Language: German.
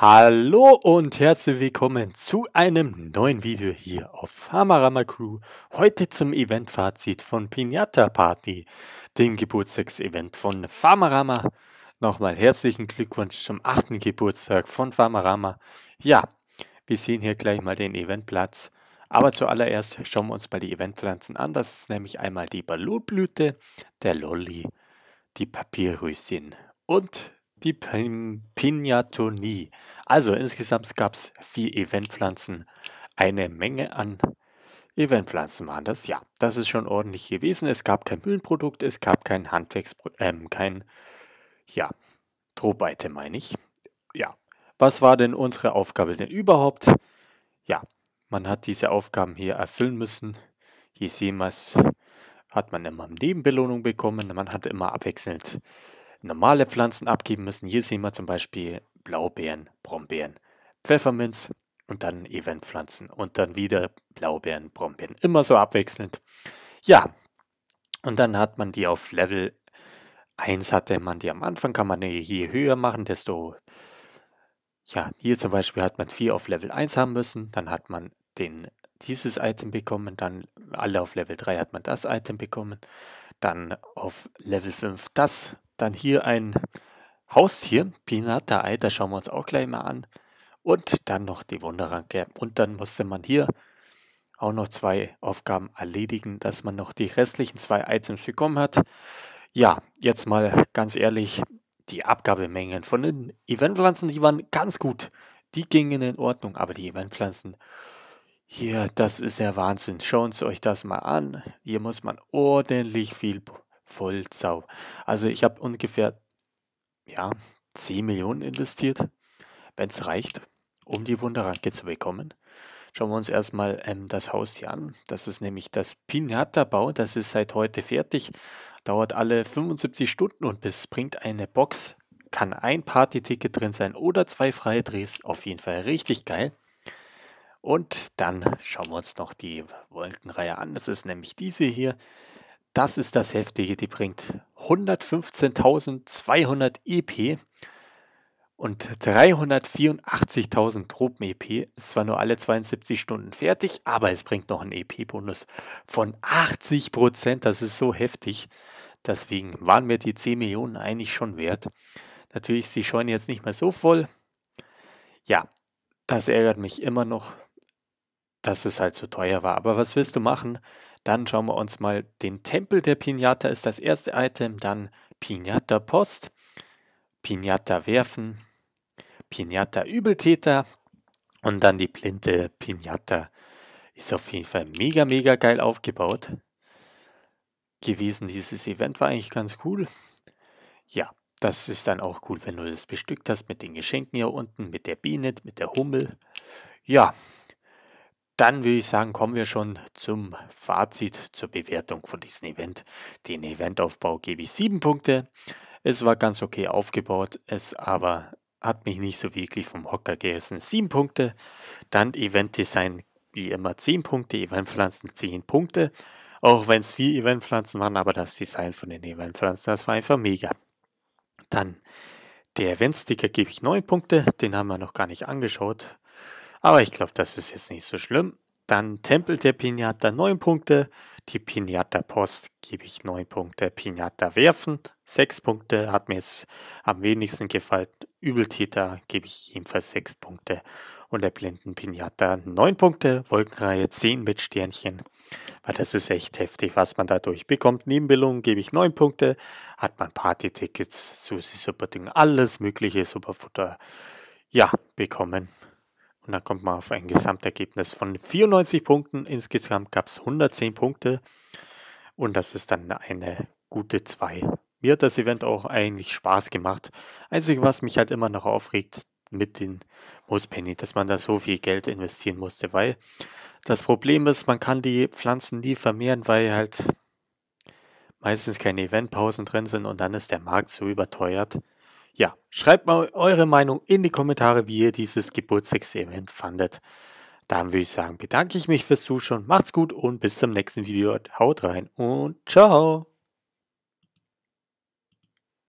Hallo und herzlich willkommen zu einem neuen Video hier auf Hamarama Crew. Heute zum Event-Fazit von Pinata Party, dem Geburtstagsevent von Farmarama. Nochmal herzlichen Glückwunsch zum achten Geburtstag von Farmarama. Ja, wir sehen hier gleich mal den Eventplatz. Aber zuallererst schauen wir uns mal die Eventpflanzen an. Das ist nämlich einmal die Balurblüte, der Lolli, die Papierröschen und die Pinatonie. Also insgesamt gab es vier Eventpflanzen. Eine Menge an Eventpflanzen waren das. Ja, das ist schon ordentlich gewesen. Es gab kein Mühlenprodukt, es gab kein Handwerksprodukt, ähm, kein, ja, Trobeite meine ich. Ja, was war denn unsere Aufgabe denn überhaupt? Ja, man hat diese Aufgaben hier erfüllen müssen. Hier sehen wir es, hat man immer Nebenbelohnung bekommen. Man hat immer abwechselnd normale Pflanzen abgeben müssen. Hier sehen wir zum Beispiel Blaubeeren, Brombeeren, Pfefferminz und dann Eventpflanzen und dann wieder Blaubeeren, Brombeeren. Immer so abwechselnd. Ja, und dann hat man die auf Level 1 hatte man die am Anfang, kann man die je höher machen, desto... Ja, hier zum Beispiel hat man 4 auf Level 1 haben müssen, dann hat man den, dieses Item bekommen, dann alle auf Level 3 hat man das Item bekommen, dann auf Level 5 das dann hier ein Haustier, Pinata Ei, das schauen wir uns auch gleich mal an. Und dann noch die Wunderranke. Und dann musste man hier auch noch zwei Aufgaben erledigen, dass man noch die restlichen zwei Items bekommen hat. Ja, jetzt mal ganz ehrlich, die Abgabemengen von den Eventpflanzen, die waren ganz gut. Die gingen in Ordnung, aber die Eventpflanzen, hier, das ist ja Wahnsinn. Schauen Sie euch das mal an. Hier muss man ordentlich viel Vollsau. Also ich habe ungefähr ja, 10 Millionen investiert, wenn es reicht, um die Wunderranke zu bekommen. Schauen wir uns erstmal ähm, das Haus hier an. Das ist nämlich das Pinata-Bau. Das ist seit heute fertig. Dauert alle 75 Stunden und es bringt eine Box. Kann ein Party-Ticket drin sein oder zwei freie Drehs. Auf jeden Fall richtig geil. Und dann schauen wir uns noch die Wolkenreihe an. Das ist nämlich diese hier. Das ist das Heftige, die bringt 115.200 EP und 384.000 Gruppen-EP. Ist zwar nur alle 72 Stunden fertig, aber es bringt noch einen EP-Bonus von 80 Das ist so heftig. Deswegen waren mir die 10 Millionen eigentlich schon wert. Natürlich ist die Scheune jetzt nicht mehr so voll. Ja, das ärgert mich immer noch, dass es halt so teuer war. Aber was willst du machen? Dann schauen wir uns mal den Tempel der Pinata, ist das erste Item. Dann Pinata Post, Pinata Werfen, Pinata Übeltäter und dann die blinde Pinata. Ist auf jeden Fall mega, mega geil aufgebaut gewesen. Dieses Event war eigentlich ganz cool. Ja, das ist dann auch cool, wenn du das bestückt hast mit den Geschenken hier unten, mit der Biene, mit der Hummel. Ja, dann würde ich sagen, kommen wir schon zum Fazit, zur Bewertung von diesem Event. Den Eventaufbau gebe ich 7 Punkte. Es war ganz okay aufgebaut, es aber hat mich nicht so wirklich vom Hocker gerissen. 7 Punkte. Dann Eventdesign wie immer 10 Punkte, Eventpflanzen 10 Punkte. Auch wenn es vier Eventpflanzen waren, aber das Design von den Eventpflanzen, das war einfach mega. Dann der Eventsticker gebe ich 9 Punkte, den haben wir noch gar nicht angeschaut. Aber ich glaube, das ist jetzt nicht so schlimm. Dann Tempel der Pinata 9 Punkte, die Pinata Post gebe ich 9 Punkte, Pinata werfen 6 Punkte, hat mir jetzt am wenigsten gefallen. Übeltäter gebe ich ebenfalls 6 Punkte und der blinden Pinata 9 Punkte, Wolkenreihe 10 mit Sternchen, weil das ist echt heftig, was man dadurch bekommt. Nebenbildung gebe ich 9 Punkte, hat man Party-Tickets, Susi Superding, alles mögliche Superfutter, ja, bekommen. Und da kommt man auf ein Gesamtergebnis von 94 Punkten. Insgesamt gab es 110 Punkte. Und das ist dann eine gute 2. Mir hat das Event auch eigentlich Spaß gemacht. Einzig, was mich halt immer noch aufregt mit den Moospenny, dass man da so viel Geld investieren musste, weil das Problem ist, man kann die Pflanzen nie vermehren, weil halt meistens keine Eventpausen drin sind und dann ist der Markt so überteuert. Ja, schreibt mal eure Meinung in die Kommentare, wie ihr dieses Geburtstagsevent fandet. Dann würde ich sagen, bedanke ich mich fürs Zuschauen, macht's gut und bis zum nächsten Video. Haut rein und ciao!